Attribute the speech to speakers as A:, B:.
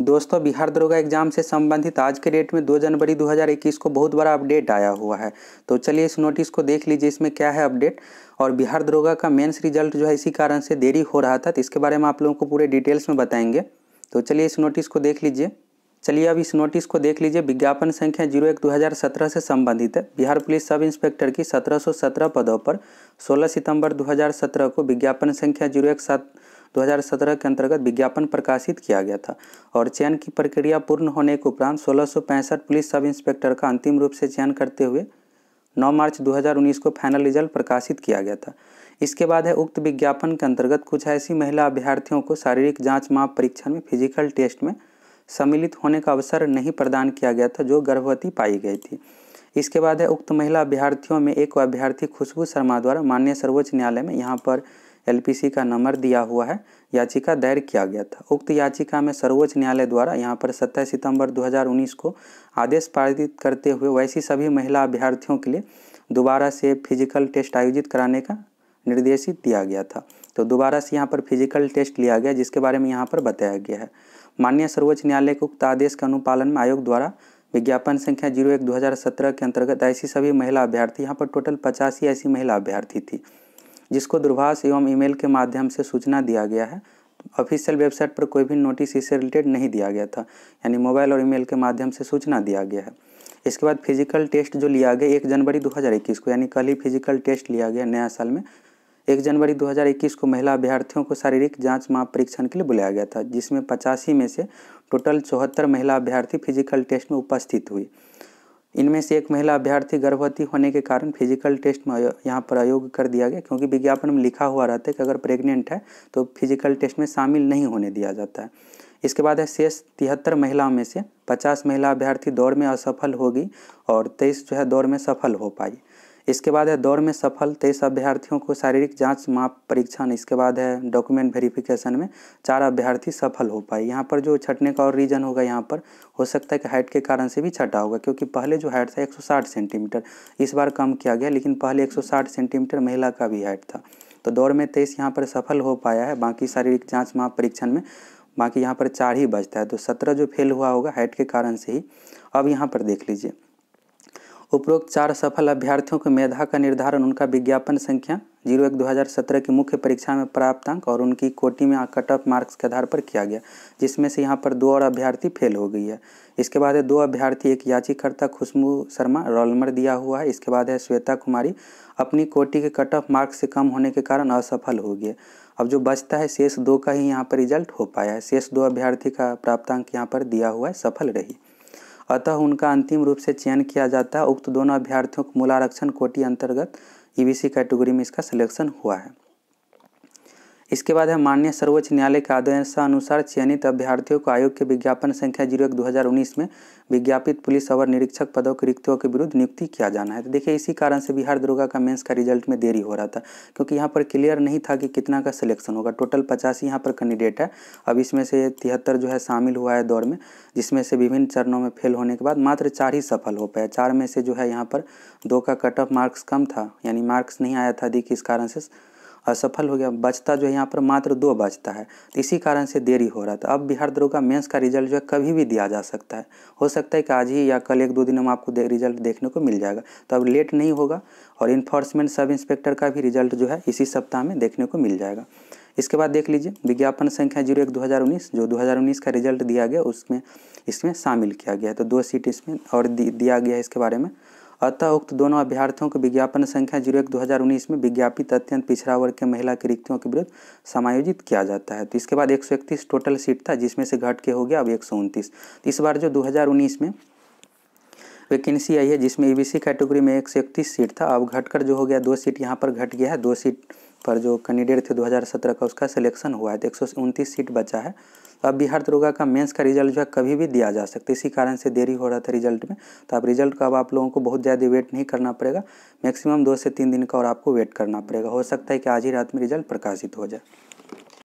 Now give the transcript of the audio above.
A: दोस्तों बिहार दरोगा एग्जाम से संबंधित आज के डेट में 2 जनवरी 2021 को बहुत बड़ा अपडेट आया हुआ है तो चलिए इस नोटिस को देख लीजिए इसमें क्या है अपडेट और बिहार दरोगा का मेंस रिजल्ट जो है इसी कारण से देरी हो रहा था तो इसके बारे में आप लोगों को पूरे डिटेल्स में बताएंगे तो चलिए इस नोटिस को देख लीजिए चलिए अब इस नोटिस को देख लीजिए विज्ञापन संख्या जीरो एक दो हज़ार सत्रह से संबंधित है बिहार पुलिस सब इंस्पेक्टर की सत्रह सौ सत्रह पदों पर सोलह सितंबर दो हज़ार सत्रह को विज्ञापन संख्या जीरो एक सात 2017 के अंतर्गत विज्ञापन प्रकाशित किया गया था और चयन की प्रक्रिया पूर्ण होने के उपरांत सोलह पुलिस सब इंस्पेक्टर का अंतिम रूप से चयन करते हुए 9 मार्च 2019 को फाइनल रिजल्ट प्रकाशित किया गया था इसके बाद है उक्त विज्ञापन के अंतर्गत कुछ ऐसी महिला अभ्यर्थियों को शारीरिक जाँच माप परीक्षण में फिजिकल टेस्ट में सम्मिलित होने का अवसर नहीं प्रदान किया गया था जो गर्भवती पाई गई थी इसके बाद है उक्त महिला अभ्यर्थियों में एक अभ्यर्थी खुशबू शर्मा द्वारा माननीय सर्वोच्च न्यायालय में यहाँ पर एलपीसी का नंबर दिया हुआ है याचिका दायर किया गया था उक्त याचिका में सर्वोच्च न्यायालय द्वारा यहाँ पर 27 सितंबर 2019 को आदेश पारित करते हुए वैसी सभी महिला अभ्यर्थियों के लिए दोबारा से फिजिकल टेस्ट आयोजित कराने का निर्देशित दिया गया था तो दोबारा से यहाँ पर फिजिकल टेस्ट लिया गया जिसके बारे में यहाँ पर बताया गया है माननीय सर्वोच्च न्यायालय के उक्त आदेश के अनुपालन में आयोग द्वारा विज्ञापन संख्या जीरो एक दो के अंतर्गत ऐसी सभी महिला अभ्यर्थी यहाँ पर टोटल पचासी ऐसी महिला अभ्यर्थी थी जिसको दूरभाष एवं ईमेल के माध्यम से सूचना दिया गया है ऑफिशियल वेबसाइट पर कोई भी नोटिस इससे रिलेटेड नहीं दिया गया था यानी मोबाइल और ईमेल के माध्यम से सूचना दिया गया है इसके बाद फिजिकल टेस्ट जो लिया गया एक जनवरी 2021 को यानी कल ही फिजिकल टेस्ट लिया गया नया साल में एक जनवरी 2021 को महिला अभ्यर्थियों को शारीरिक जांच माप परीक्षण के लिए बुलाया गया था जिसमें पचासी में से टोटल चौहत्तर महिला अभ्यर्थी फिजिकल टेस्ट में उपस्थित हुई इनमें से एक महिला अभ्यर्थी गर्भवती होने के कारण फिजिकल टेस्ट में यहाँ पर आयोग कर दिया गया क्योंकि विज्ञापन में लिखा हुआ रहता है कि अगर प्रेग्नेंट है तो फिजिकल टेस्ट में शामिल नहीं होने दिया जाता है इसके बाद है शेष तिहत्तर महिलाओं में से पचास महिला अभ्यर्थी दौड़ में असफल होगी और तेईस जो है दौड़ में सफल हो पाई इसके बाद है दौड़ में सफल तेईस अभ्यर्थियों को शारीरिक जांच माप परीक्षण इसके बाद है डॉक्यूमेंट वेरिफिकेशन में चार अभ्यर्थी सफल हो पाए यहाँ पर जो छटने का और रीजन होगा यहाँ पर हो सकता है कि हाइट के कारण से भी छटा होगा क्योंकि पहले जो हाइट था 160 सेंटीमीटर इस बार कम किया गया लेकिन पहले 160 सेंटीमीटर महिला का भी हाइट था तो दौड़ में तेईस यहाँ पर सफल हो पाया है बाकी शारीरिक जाँच माप परीक्षण में बाकी यहाँ पर चार ही बचता है तो सत्रह जो फेल हुआ होगा हाइट के कारण से ही अब यहाँ पर देख लीजिए उपरोक्त चार सफल अभ्यर्थियों के मेधा का निर्धारण उनका विज्ञापन संख्या जीरो एक दो हज़ार सत्रह की मुख्य परीक्षा में प्राप्त अंक और उनकी कोटि में कट ऑफ मार्क्स के आधार पर किया गया जिसमें से यहाँ पर दो और अभ्यर्थी फेल हो गई है इसके बाद है दो अभ्यर्थी एक याचिकर्ता खुशबू शर्मा रोल नंबर दिया हुआ है इसके बाद है श्वेता कुमारी अपनी कोटि के कट ऑफ मार्क्स से कम होने के कारण असफल हो गए अब जो बचता है शेष दो का ही यहाँ पर रिजल्ट हो पाया है शेष दो अभ्यर्थी का प्राप्तांक यहाँ पर दिया हुआ है सफल रही अतः उनका अंतिम रूप से चयन किया जाता है उक्त दोनों अभ्यर्थियों को मूलारक्षण कोटि अंतर्गत ई e कैटेगरी में इसका सिलेक्शन हुआ है इसके बाद है माननीय सर्वोच्च न्यायालय के आदेशानुसार चयनित अभ्यर्थियों को आयोग के विज्ञापन संख्या जीरो एक दो में विज्ञापित पुलिस अवर निरीक्षक पदों के रिक्तियों के विरुद्ध नियुक्ति किया जाना है तो देखिए इसी कारण से बिहार दरोगा का मेंस का रिजल्ट में देरी हो रहा था क्योंकि यहाँ पर क्लियर नहीं था कि कितना का सिलेक्शन होगा टोटल पचासी यहाँ पर कैंडिडेट है अब इसमें से तिहत्तर जो है शामिल हुआ है दौड़ में जिसमें से विभिन्न चरणों में फेल होने के बाद मात्र चार ही सफल हो पाया चार में से जो है यहाँ पर दो का कट ऑफ मार्क्स कम था यानी मार्क्स नहीं आया था अधिक इस कारण से असफल हो गया बचता जो है यहाँ पर मात्र दो बचता है तो इसी कारण से देरी हो रहा था तो अब बिहार दरोगा मेंस का रिजल्ट जो है कभी भी दिया जा सकता है हो सकता है कि आज ही या कल एक दो दिन में आपको दे, रिजल्ट देखने को मिल जाएगा तो अब लेट नहीं होगा और इन्फोर्समेंट सब इंस्पेक्टर का भी रिजल्ट जो है इसी सप्ताह में देखने को मिल जाएगा इसके बाद देख लीजिए विज्ञापन संख्या जीरो एक दो हज़ार उन्नीस जो दो हज़ार उन्नीस का रिजल्ट दिया गया उसमें इसमें शामिल किया गया है तो दो सीट इसमें और दिया गया है इसके बारे में अतः उक्त दोनों अभ्यर्थियों के विज्ञापन संख्या जीरो एक दो हज़ार उन्नीस में विज्ञापित अत्यंत पिछड़ा वर्ग के महिला की रिक्तियों के विरुद्ध समायोजित किया जाता है तो इसके बाद एक सौ इकतीस टोटल सीट था जिसमें से घट के हो गया अब एक सौ उनतीस तो इस बार जो दो हज़ार उन्नीस में वैकेंसी आई है जिसमें ईबीसी e कैटेगरी में एक सौ इकतीस सीट था अब घटकर जो हो गया दो सीट यहाँ पर घट गया है दो सीट पर जो कैंडिडेट थे 2017 का उसका सिलेक्शन हुआ है तो एक सीट बचा है तो आप बिहार दरोगा का मेंस का रिजल्ट जो है कभी भी दिया जा सकता है इसी कारण से देरी हो रहा था रिजल्ट में तो आप रिजल्ट का अब आप लोगों को बहुत ज़्यादा वेट नहीं करना पड़ेगा मैक्सिमम दो से तीन दिन का और आपको वेट करना पड़ेगा हो सकता है कि आज ही रात में रिजल्ट प्रकाशित हो जाए